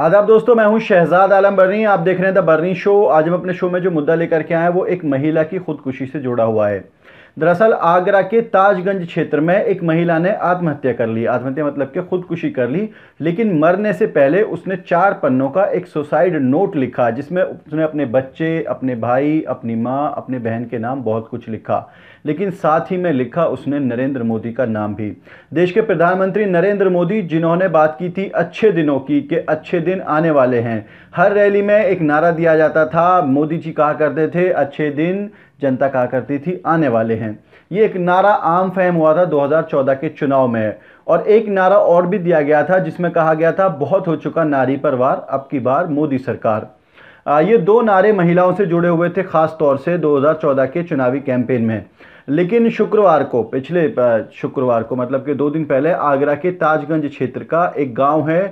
आदाब दोस्तों मैं हूं शहजाद आलम बर्नी आप देख रहे हैं द बर्नी शो आज हम अपने शो में जो मुद्दा लेकर के आए हैं वो एक महिला की खुदकुशी से जुड़ा हुआ है दरअसल आगरा के ताजगंज क्षेत्र में एक महिला ने आत्महत्या कर ली आत्महत्या मतलब कि खुदकुशी कर ली लेकिन मरने से पहले उसने चार पन्नों का एक सुसाइड नोट लिखा जिसमें उसने अपने बच्चे अपने भाई अपनी माँ अपने बहन के नाम बहुत कुछ लिखा लेकिन साथ ही में लिखा उसने नरेंद्र मोदी का नाम भी देश के प्रधानमंत्री नरेंद्र मोदी जिन्होंने बात की थी अच्छे दिनों की कि अच्छे दिन आने वाले हैं हर रैली में एक नारा दिया जाता था मोदी जी कहा करते थे अच्छे दिन जनता कहा करती थी आने वाले हैं ये एक नारा आम फहम हुआ था 2014 के चुनाव में और एक नारा और भी दिया गया था जिसमें कहा गया था बहुत हो चुका नारी पर वार अब की बार मोदी सरकार ये दो नारे महिलाओं से जुड़े हुए थे ख़ास तौर से 2014 के चुनावी कैंपेन में लेकिन शुक्रवार को पिछले शुक्रवार को मतलब कि दो दिन पहले आगरा के ताजगंज क्षेत्र का एक गांव है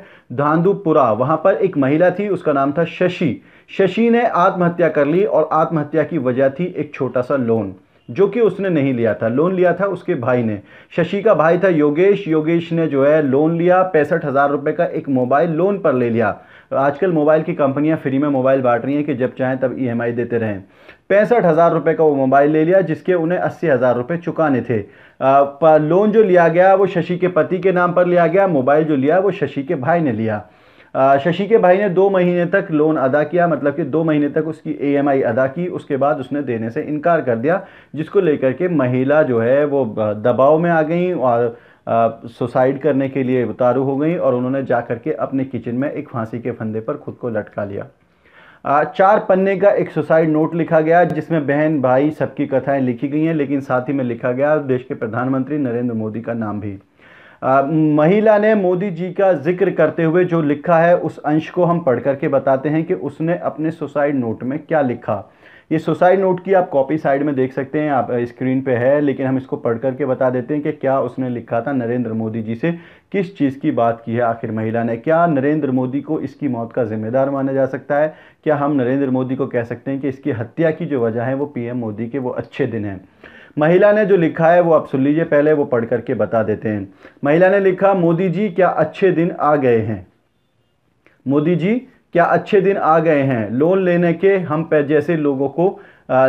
धांधुपुरा वहां पर एक महिला थी उसका नाम था शशि शशि ने आत्महत्या कर ली और आत्महत्या की वजह थी एक छोटा सा लोन जो कि उसने नहीं लिया था लोन लिया था उसके भाई ने शशि का भाई था योगेश योगेश ने जो है लोन लिया पैंसठ हज़ार रुपये का एक मोबाइल लोन पर ले लिया आजकल मोबाइल की कंपनियां फ्री में मोबाइल बांट रही हैं कि जब चाहें तब ईएमआई e देते रहें पैंसठ हज़ार रुपये का वो मोबाइल ले लिया जिसके उन्हें अस्सी हज़ार रुपये चुकाने थे आ, लोन जो लिया गया वो शशि के पति के नाम पर लिया गया मोबाइल जो लिया वो शशि के भाई ने लिया शशि के भाई ने दो महीने तक लोन अदा किया मतलब कि दो महीने तक उसकी ईएमआई अदा की उसके बाद उसने देने से इनकार कर दिया जिसको लेकर के महिला जो है वो दबाव में आ गई और सुसाइड करने के लिए उतारू हो गई और उन्होंने जा करके अपने किचन में एक फांसी के फंदे पर खुद को लटका लिया आ, चार पन्ने का एक सुसाइड नोट लिखा गया जिसमें बहन भाई सबकी कथाएं लिखी गई हैं लेकिन साथ ही में लिखा गया देश के प्रधानमंत्री नरेंद्र मोदी का नाम भी महिला ने मोदी जी का जिक्र करते हुए जो लिखा है उस अंश को हम पढ़ करके बताते हैं कि उसने अपने सुसाइड नोट में क्या लिखा ये सुसाइड नोट की आप कॉपी साइड में देख सकते हैं आप स्क्रीन पे है लेकिन हम इसको पढ़ करके बता देते हैं कि क्या उसने लिखा था नरेंद्र मोदी जी से किस चीज़ की बात की है आखिर महिला ने क्या नरेंद्र मोदी को इसकी मौत का जिम्मेदार माना जा सकता है क्या हम नरेंद्र मोदी को कह सकते हैं कि इसकी हत्या की जो वजह है वो पीएम मोदी के वो अच्छे दिन हैं महिला ने जो लिखा है वो आप सुन लीजिए पहले वो पढ़ करके बता देते हैं महिला ने लिखा मोदी जी क्या अच्छे दिन आ गए हैं मोदी जी क्या अच्छे दिन आ गए हैं लोन लेने के हम जैसे लोगों को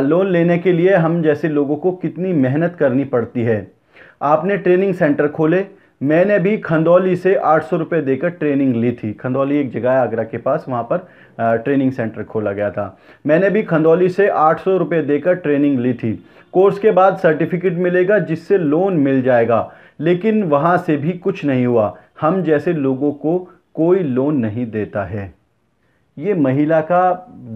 लोन लेने के लिए हम जैसे लोगों को कितनी मेहनत करनी पड़ती है आपने ट्रेनिंग सेंटर खोले मैंने भी खंदौली से आठ सौ रुपये देकर ट्रेनिंग ली थी खंदौली एक जगह है आगरा के पास वहाँ पर ट्रेनिंग सेंटर खोला गया था मैंने भी खंदौली से आठ सौ रुपये देकर ट्रेनिंग ली थी कोर्स के बाद सर्टिफिकेट मिलेगा जिससे लोन मिल जाएगा लेकिन वहाँ से भी कुछ नहीं हुआ हम जैसे लोगों को कोई लोन नहीं देता है ये महिला का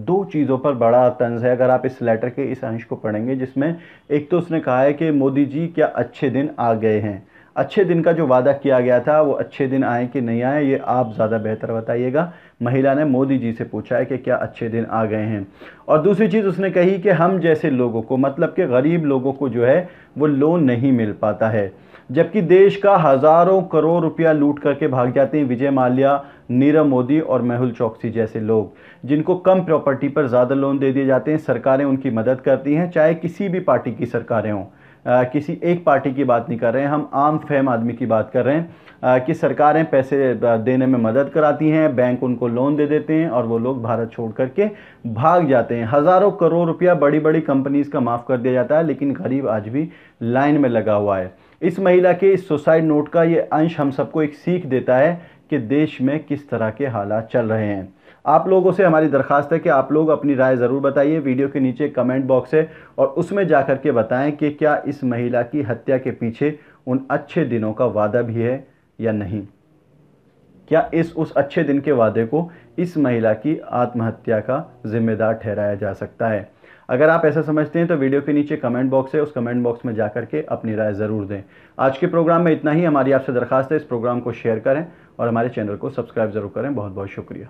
दो चीज़ों पर बड़ा तंज है अगर आप इस लेटर के इस अंश को पढ़ेंगे जिसमें एक तो उसने कहा है कि मोदी जी क्या अच्छे दिन आ गए हैं अच्छे दिन का जो वादा किया गया था वो अच्छे दिन आए कि नहीं आए ये आप ज़्यादा बेहतर बताइएगा महिला ने मोदी जी से पूछा है कि क्या अच्छे दिन आ गए हैं और दूसरी चीज़ उसने कही कि हम जैसे लोगों को मतलब कि गरीब लोगों को जो है वो लोन नहीं मिल पाता है जबकि देश का हज़ारों करोड़ रुपया लूट करके भाग जाते हैं विजय माल्या नीरव मोदी और मेहुल चौकसी जैसे लोग जिनको कम प्रॉपर्टी पर ज़्यादा लोन दे दिए जाते हैं सरकारें उनकी मदद करती हैं चाहे किसी भी पार्टी की सरकारें हों किसी एक पार्टी की बात नहीं कर रहे हैं हम आम फेम आदमी की बात कर रहे हैं कि सरकारें पैसे देने में मदद कराती हैं बैंक उनको लोन दे देते हैं और वो लोग भारत छोड़ करके भाग जाते हैं हज़ारों करोड़ रुपया बड़ी बड़ी कंपनीज़ का माफ़ कर दिया जाता है लेकिन गरीब आज भी लाइन में लगा हुआ है इस महिला के इस सुसाइड नोट का ये अंश हम सबको एक सीख देता है कि देश में किस तरह के हालात चल रहे हैं आप लोगों से हमारी दरखास्त है कि आप लोग अपनी राय ज़रूर बताइए वीडियो के नीचे कमेंट बॉक्स है और उसमें जा कर के बताएँ कि क्या इस महिला की हत्या के पीछे उन अच्छे दिनों का वादा भी है या नहीं क्या इस उस अच्छे दिन के वादे को इस महिला की आत्महत्या का जिम्मेदार ठहराया जा सकता है अगर आप ऐसा समझते हैं तो वीडियो के नीचे कमेंट बॉक्स है उस कमेंट बॉक्स में जाकर के अपनी राय ज़रूर दें आज के प्रोग्राम में इतना ही हमारी आपसे दरखास्त है इस प्रोग्राम को शेयर करें और हमारे चैनल को सब्सक्राइब ज़रूर करें बहुत बहुत शुक्रिया